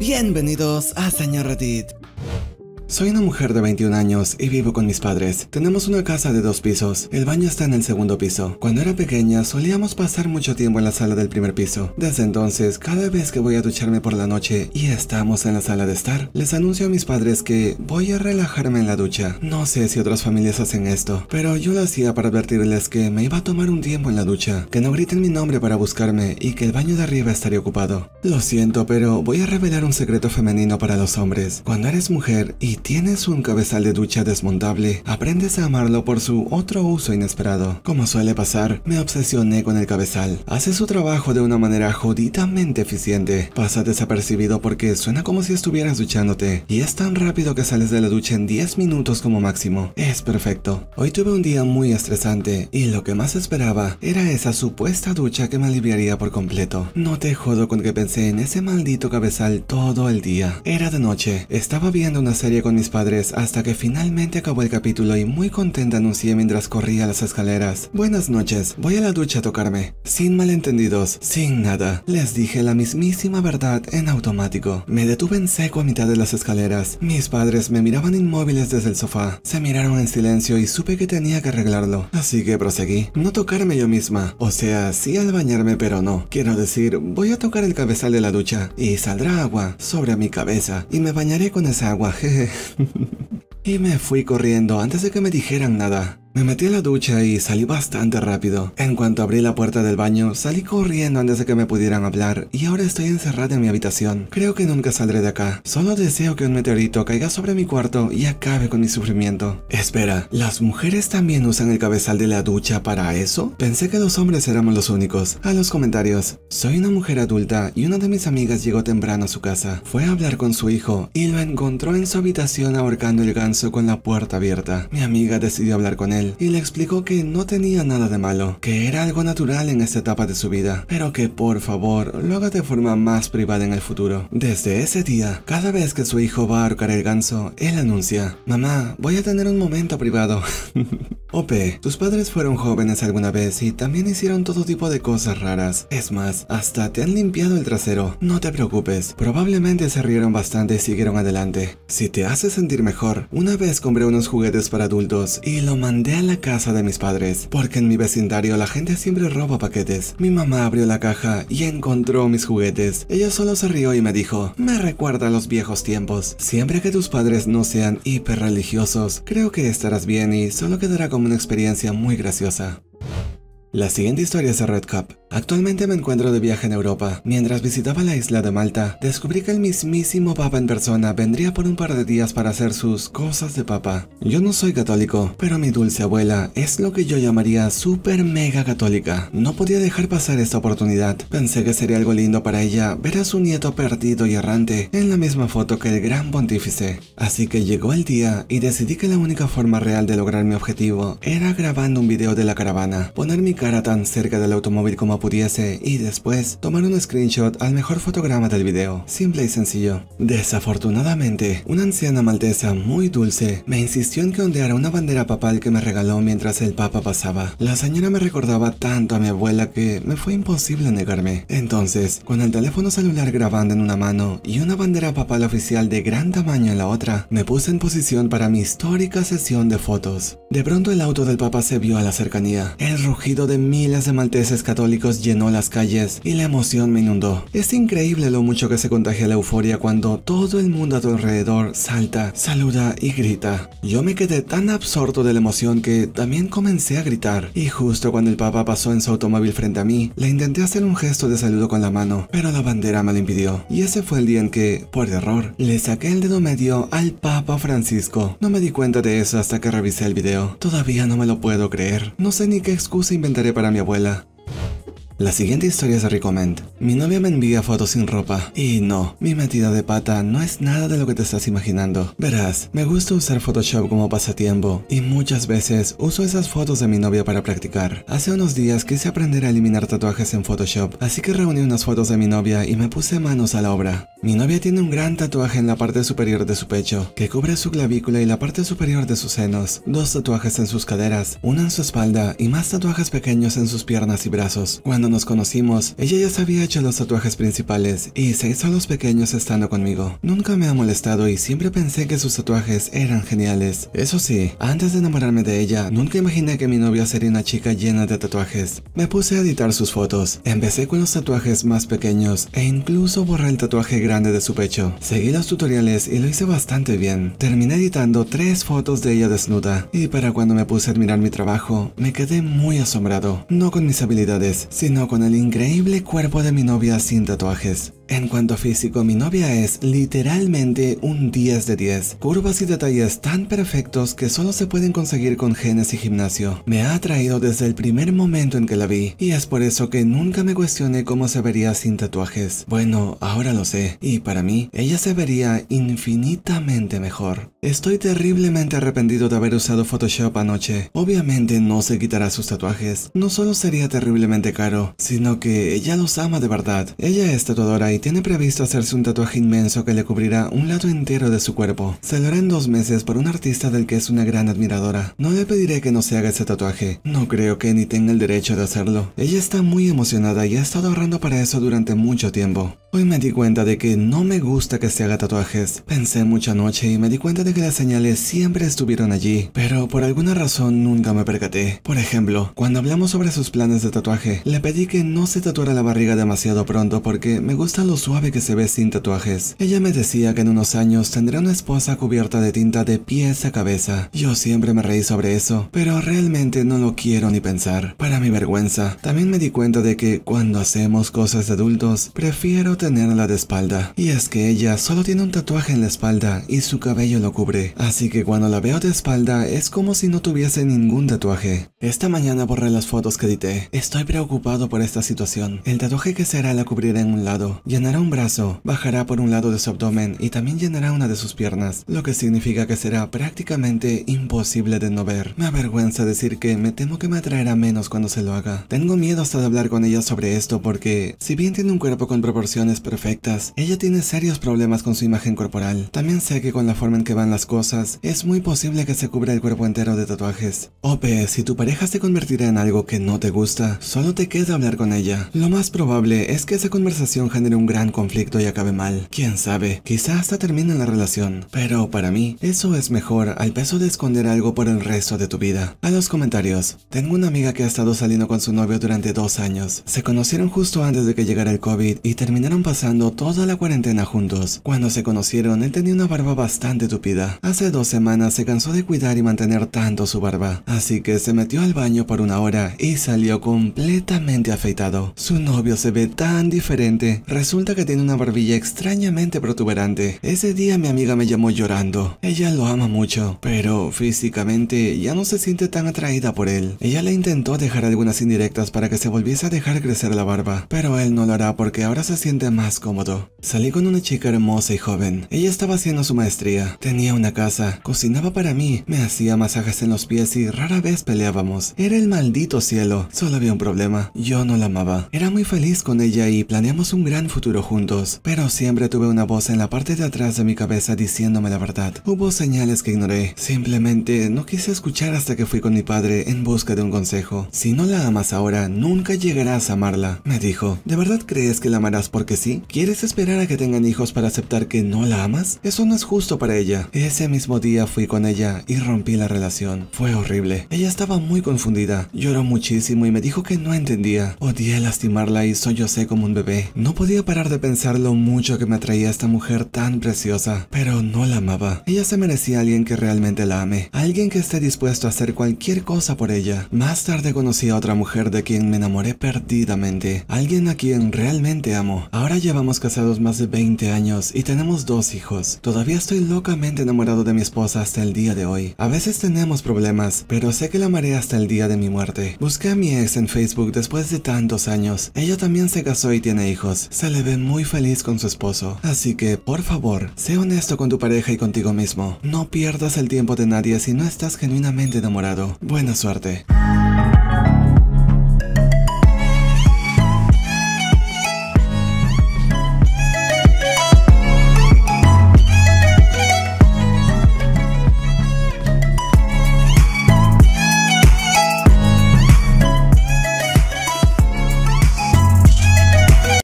Bienvenidos a Señor Reddit. Soy una mujer de 21 años y vivo con mis padres. Tenemos una casa de dos pisos. El baño está en el segundo piso. Cuando era pequeña solíamos pasar mucho tiempo en la sala del primer piso. Desde entonces, cada vez que voy a ducharme por la noche y estamos en la sala de estar, les anuncio a mis padres que voy a relajarme en la ducha. No sé si otras familias hacen esto, pero yo lo hacía para advertirles que me iba a tomar un tiempo en la ducha, que no griten mi nombre para buscarme y que el baño de arriba estaría ocupado. Lo siento, pero voy a revelar un secreto femenino para los hombres. Cuando eres mujer y si tienes un cabezal de ducha desmontable, aprendes a amarlo por su otro uso inesperado. Como suele pasar, me obsesioné con el cabezal. Hace su trabajo de una manera jodidamente eficiente. Pasa desapercibido porque suena como si estuvieras duchándote. Y es tan rápido que sales de la ducha en 10 minutos como máximo. Es perfecto. Hoy tuve un día muy estresante y lo que más esperaba era esa supuesta ducha que me aliviaría por completo. No te jodo con que pensé en ese maldito cabezal todo el día. Era de noche. Estaba viendo una serie con mis padres hasta que finalmente acabó el capítulo y muy contenta anuncié mientras corría las escaleras. Buenas noches, voy a la ducha a tocarme. Sin malentendidos, sin nada. Les dije la mismísima verdad en automático. Me detuve en seco a mitad de las escaleras. Mis padres me miraban inmóviles desde el sofá. Se miraron en silencio y supe que tenía que arreglarlo. Así que proseguí. No tocarme yo misma. O sea, sí al bañarme, pero no. Quiero decir, voy a tocar el cabezal de la ducha y saldrá agua sobre mi cabeza y me bañaré con esa agua, jeje y me fui corriendo antes de que me dijeran nada. Me metí a la ducha y salí bastante rápido. En cuanto abrí la puerta del baño, salí corriendo antes de que me pudieran hablar y ahora estoy encerrada en mi habitación. Creo que nunca saldré de acá. Solo deseo que un meteorito caiga sobre mi cuarto y acabe con mi sufrimiento. Espera, ¿las mujeres también usan el cabezal de la ducha para eso? Pensé que los hombres éramos los únicos. A los comentarios. Soy una mujer adulta y una de mis amigas llegó temprano a su casa. Fue a hablar con su hijo y lo encontró en su habitación ahorcando el ganso con la puerta abierta. Mi amiga decidió hablar con él y le explicó que no tenía nada de malo, que era algo natural en esta etapa de su vida, pero que por favor lo haga de forma más privada en el futuro. Desde ese día, cada vez que su hijo va a ahorcar el ganso, él anuncia, mamá, voy a tener un momento privado. OP, tus padres fueron jóvenes alguna vez y también hicieron todo tipo de cosas raras. Es más, hasta te han limpiado el trasero. No te preocupes, probablemente se rieron bastante y siguieron adelante. Si te hace sentir mejor, una vez compré unos juguetes para adultos y lo mandé la casa de mis padres, porque en mi vecindario la gente siempre roba paquetes. Mi mamá abrió la caja y encontró mis juguetes. Ella solo se rió y me dijo, me recuerda a los viejos tiempos. Siempre que tus padres no sean religiosos, creo que estarás bien y solo quedará como una experiencia muy graciosa. La siguiente historia es de Red Cup. Actualmente me encuentro de viaje en Europa. Mientras visitaba la isla de Malta, descubrí que el mismísimo Papa en persona vendría por un par de días para hacer sus cosas de Papa. Yo no soy católico, pero mi dulce abuela es lo que yo llamaría super mega católica. No podía dejar pasar esta oportunidad. Pensé que sería algo lindo para ella ver a su nieto perdido y errante en la misma foto que el gran pontífice. Así que llegó el día y decidí que la única forma real de lograr mi objetivo era grabando un video de la caravana, poner mi cara tan cerca del automóvil como pudiese y después tomar un screenshot al mejor fotograma del video, simple y sencillo. Desafortunadamente, una anciana maltesa muy dulce me insistió en que ondeara una bandera papal que me regaló mientras el papa pasaba. La señora me recordaba tanto a mi abuela que me fue imposible negarme. Entonces, con el teléfono celular grabando en una mano y una bandera papal oficial de gran tamaño en la otra, me puse en posición para mi histórica sesión de fotos. De pronto el auto del papa se vio a la cercanía. El rugido de miles de malteses católicos llenó las calles y la emoción me inundó. Es increíble lo mucho que se contagia la euforia cuando todo el mundo a tu alrededor salta, saluda y grita. Yo me quedé tan absorto de la emoción que también comencé a gritar. Y justo cuando el Papa pasó en su automóvil frente a mí, le intenté hacer un gesto de saludo con la mano, pero la bandera me lo impidió. Y ese fue el día en que, por error, le saqué el dedo medio al Papa Francisco. No me di cuenta de eso hasta que revisé el video. Todavía no me lo puedo creer. No sé ni qué excusa inventaré para mi abuela. La siguiente historia es de Recommend. Mi novia me envía fotos sin ropa. Y no, mi metida de pata no es nada de lo que te estás imaginando. Verás, me gusta usar Photoshop como pasatiempo y muchas veces uso esas fotos de mi novia para practicar. Hace unos días quise aprender a eliminar tatuajes en Photoshop, así que reuní unas fotos de mi novia y me puse manos a la obra. Mi novia tiene un gran tatuaje en la parte superior de su pecho, que cubre su clavícula y la parte superior de sus senos, dos tatuajes en sus caderas, uno en su espalda y más tatuajes pequeños en sus piernas y brazos. Cuando nos conocimos, ella ya se había hecho los tatuajes principales y se hizo los pequeños estando conmigo. Nunca me ha molestado y siempre pensé que sus tatuajes eran geniales. Eso sí, antes de enamorarme de ella, nunca imaginé que mi novia sería una chica llena de tatuajes. Me puse a editar sus fotos, empecé con los tatuajes más pequeños e incluso borré el tatuaje grande de su pecho. Seguí los tutoriales y lo hice bastante bien. Terminé editando tres fotos de ella desnuda y para cuando me puse a admirar mi trabajo, me quedé muy asombrado, no con mis habilidades, sino con el increíble cuerpo de mi novia sin tatuajes. En cuanto a físico, mi novia es literalmente un 10 de 10. Curvas y detalles tan perfectos que solo se pueden conseguir con genes y gimnasio. Me ha atraído desde el primer momento en que la vi, y es por eso que nunca me cuestioné cómo se vería sin tatuajes. Bueno, ahora lo sé, y para mí, ella se vería infinitamente mejor. Estoy terriblemente arrepentido de haber usado Photoshop anoche. Obviamente no se quitará sus tatuajes. No solo sería terriblemente caro, sino que ella los ama de verdad. Ella es tatuadora tiene previsto hacerse un tatuaje inmenso que le cubrirá un lado entero de su cuerpo. Se lo hará en dos meses por un artista del que es una gran admiradora. No le pediré que no se haga ese tatuaje. No creo que ni tenga el derecho de hacerlo. Ella está muy emocionada y ha estado ahorrando para eso durante mucho tiempo. Hoy me di cuenta de que no me gusta que se haga tatuajes. Pensé mucha noche y me di cuenta de que las señales siempre estuvieron allí, pero por alguna razón nunca me percaté. Por ejemplo, cuando hablamos sobre sus planes de tatuaje, le pedí que no se tatuara la barriga demasiado pronto porque me gusta lo suave que se ve sin tatuajes. Ella me decía que en unos años tendría una esposa cubierta de tinta de pies a cabeza. Yo siempre me reí sobre eso, pero realmente no lo quiero ni pensar. Para mi vergüenza, también me di cuenta de que cuando hacemos cosas de adultos, prefiero tenerla de espalda. Y es que ella solo tiene un tatuaje en la espalda y su cabello lo cubre, así que cuando la veo de espalda es como si no tuviese ningún tatuaje. Esta mañana borré las fotos que edité. Estoy preocupado por esta situación. El tatuaje que se hará la cubrirá en un lado, llenará un brazo, bajará por un lado de su abdomen y también llenará una de sus piernas, lo que significa que será prácticamente imposible de no ver. Me avergüenza decir que me temo que me atraerá menos cuando se lo haga. Tengo miedo hasta de hablar con ella sobre esto porque, si bien tiene un cuerpo con proporciones perfectas. Ella tiene serios problemas con su imagen corporal. También sé que con la forma en que van las cosas, es muy posible que se cubra el cuerpo entero de tatuajes. Ope, si tu pareja se convertirá en algo que no te gusta, solo te queda hablar con ella. Lo más probable es que esa conversación genere un gran conflicto y acabe mal. Quién sabe, quizá hasta termine la relación. Pero para mí, eso es mejor al peso de esconder algo por el resto de tu vida. A los comentarios, tengo una amiga que ha estado saliendo con su novio durante dos años. Se conocieron justo antes de que llegara el COVID y terminaron pasando toda la cuarentena juntos. Cuando se conocieron, él tenía una barba bastante tupida. Hace dos semanas se cansó de cuidar y mantener tanto su barba, así que se metió al baño por una hora y salió completamente afeitado. Su novio se ve tan diferente. Resulta que tiene una barbilla extrañamente protuberante. Ese día mi amiga me llamó llorando. Ella lo ama mucho, pero físicamente ya no se siente tan atraída por él. Ella le intentó dejar algunas indirectas para que se volviese a dejar crecer la barba, pero él no lo hará porque ahora se siente más cómodo. Salí con una chica hermosa y joven. Ella estaba haciendo su maestría, tenía una casa, cocinaba para mí, me hacía masajes en los pies y rara vez peleábamos. Era el maldito cielo, solo había un problema, yo no la amaba. Era muy feliz con ella y planeamos un gran futuro juntos, pero siempre tuve una voz en la parte de atrás de mi cabeza diciéndome la verdad. Hubo señales que ignoré, simplemente no quise escuchar hasta que fui con mi padre en busca de un consejo. Si no la amas ahora, nunca llegarás a amarla, me dijo. ¿De verdad crees que la amarás porque sí? ¿Quieres esperar a que tengan hijos para aceptar que no la amas? Eso no es justo para ella. Ese mismo día fui con ella y rompí la relación. Fue horrible. Ella estaba muy confundida. Lloró muchísimo y me dijo que no entendía. Odié lastimarla y sollocé como un bebé. No podía parar de pensar lo mucho que me atraía esta mujer tan preciosa, pero no la amaba. Ella se merecía a alguien que realmente la ame, alguien que esté dispuesto a hacer cualquier cosa por ella. Más tarde conocí a otra mujer de quien me enamoré perdidamente, alguien a quien realmente amo. Ahora Ahora llevamos casados más de 20 años y tenemos dos hijos. Todavía estoy locamente enamorado de mi esposa hasta el día de hoy. A veces tenemos problemas, pero sé que la amaré hasta el día de mi muerte. Busqué a mi ex en Facebook después de tantos años. Ella también se casó y tiene hijos. Se le ve muy feliz con su esposo. Así que, por favor, sé honesto con tu pareja y contigo mismo. No pierdas el tiempo de nadie si no estás genuinamente enamorado. Buena suerte.